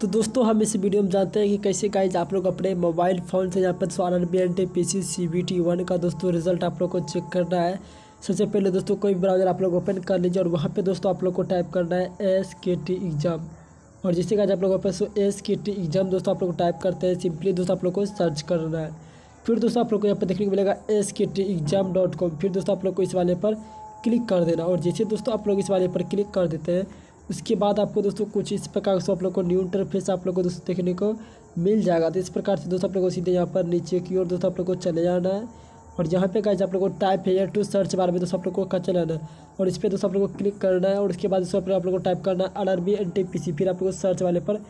तो दोस्तों हम इस वीडियो में जानते हैं कि कैसे गाइज आप लोग अपने मोबाइल फ़ोन से यहाँ पर solar B N T P C C B T one का दोस्तों रिजल्ट आप लोग को चेक करना है सबसे पहले दोस्तों कोई ब्राउज़र आप लोग ओपन कर लीजिए और वहाँ पे दोस्तों आप लोग को टाइप करना है एस के टी एग्ज़ाम और जैसे गाइज आप लोग open so S K T exam दोस्तों आप लोग को टाइप करते हैं सिंपली दोस्तों आप लोग को सर्च करना है फिर दोस्तों आप लोग को यहाँ पर देखने को मिलेगा S K T exam dot com फिर दोस्तों आप लोग को इस वाले पर क्लिक कर देना और जैसे दोस्तों आप लोग इस वाले पर क्लिक कर देते हैं उसके बाद आपको दोस्तों कुछ इस प्रकार से आप लोग को न्यू इंटरफेस आप लोग को दोस्तों देखने को मिल जाएगा तो इस प्रकार से दोस्तों आप लोग को सीधे यहाँ पर नीचे की ओर दोस्तों आप लोग को चले जाना है और यहाँ पे गए आप लोग को टाइप है टू सर्च बार में दोस्तों आप लोग को कच्चा लेना है और इस पर दोस्तों आप लोग को क्लिक करना है और उसके बाद दोस्तों आप लोग को टाइप करना है R N T P C फिर आप लोग को सर्च वाले पर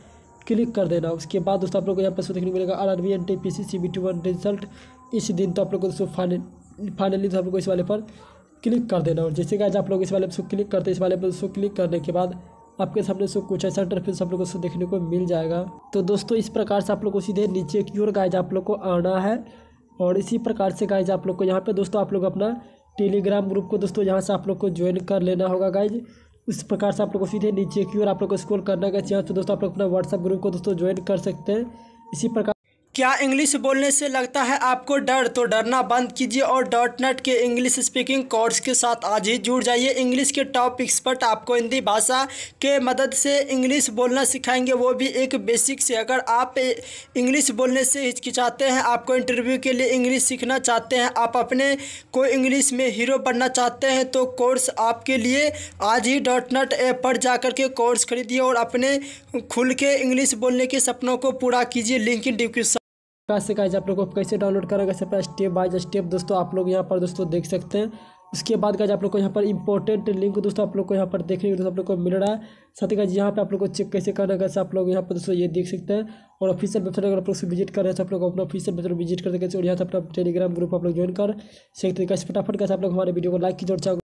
क्लिक कर देना उसके बाद दोस्तों आप लोग को यहाँ पर सो देखने को मिलेगा R R B N T P C C B two one result इस दिन तो आप लोग को दोस्तों फाइनल फाइनली तो आप लोग को इस वाले पर क्लिक कर देना और जैसे गाइज आप लोग इस वाले पर क्लिक करते हैं इस वाले पर दोस्तों क्लिक करने के बाद आपके सामने से कुछ ऐसा इंटरफेस आप लोगों से देखने को मिल जाएगा तो दोस्तों इस प्रकार से आप लोग को सीधे नीचे की ओर गाइज आप लोग को आना है और इसी प्रकार से गाइज आप लोग को यहाँ पे दोस्तों आप लोग अपना टेलीग्राम ग्रुप को दोस्तों यहाँ से आप लोग को ज्वाइन कर लेना होगा गाइज उस प्रकार से आप लोग को सीधे नीचे की ओर आप लोग को स्कोर करना का यहाँ से दोस्तों आप लोग अपना व्हाट्सअप ग्रुप को दोस्तों ज्वाइन कर सकते हैं इसी प्रकार क्या इंग्लिश बोलने से लगता है आपको डर तो डरना बंद कीजिए और डॉट नेट के इंग्लिश स्पीकिंग कोर्स के साथ आज ही जुड़ जाइए इंग्लिश के टॉप एक्सपर्ट तो आपको हिंदी भाषा के मदद से इंग्लिश बोलना सिखाएंगे वो भी एक बेसिक से अगर आप इंग्लिश बोलने से हिचकिचाते हैं आपको इंटरव्यू के लिए इंग्लिश सीखना चाहते हैं आप अपने को इंग्लिश में हीरो बनना चाहते हैं तो कोर्स आपके लिए आज ही डॉट नेट ऐप पर जा के कोर्स खरीदिए और अपने खुल के इंग्लिश बोलने के सपनों को पूरा कीजिए लिंक इन डिस्क्रिप्शन कैसे कैसे आप लोग को कैसे डाउनलोड करा कैसे अपना स्टेप बाय स्टेप दोस्तों आप लोग यहाँ पर दोस्तों देख सकते हैं उसके बाद का आप लोग को यहाँ पर इंपॉर्टेंट लिंक दोस्तों आप लोग को यहाँ पर देखने को दोस्तों आप लोग को मिल रहा है साथ ही यहाँ पे आप लोग को चेक कैसे करना कैसे आप लोग यहाँ पर दोस्तों ये देख सकते हैं और ऑफिशियल वेबसाइट अगर आप लोग से विजिट कर रहे हैं तो आप लोग अपना ऑफिशियल वेबसाइट विजिट कर सकते हैं और यहाँ से अपना टेलीग्राम ग्रुप आप लोग ज्वाइन कर सकते हैं फटाफट कैसे आप लोग हमारे वीडियो को लाइक की जोड़